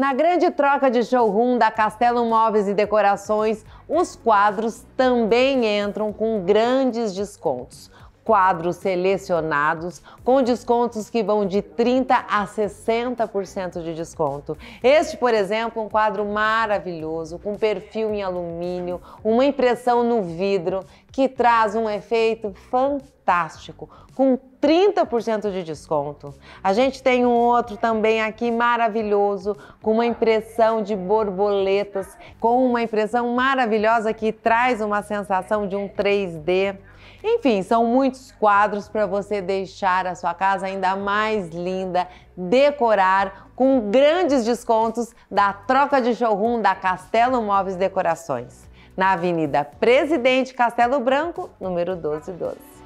Na grande troca de showroom da Castelo Móveis e Decorações, os quadros também entram com grandes descontos. Quadros selecionados com descontos que vão de 30 a 60% de desconto. Este, por exemplo, um quadro maravilhoso com perfil em alumínio, uma impressão no vidro que traz um efeito fantástico fantástico, com 30% de desconto. A gente tem um outro também aqui maravilhoso, com uma impressão de borboletas, com uma impressão maravilhosa que traz uma sensação de um 3D. Enfim, são muitos quadros para você deixar a sua casa ainda mais linda, decorar com grandes descontos da troca de showroom da Castelo Móveis Decorações, na Avenida Presidente Castelo Branco, número 1212.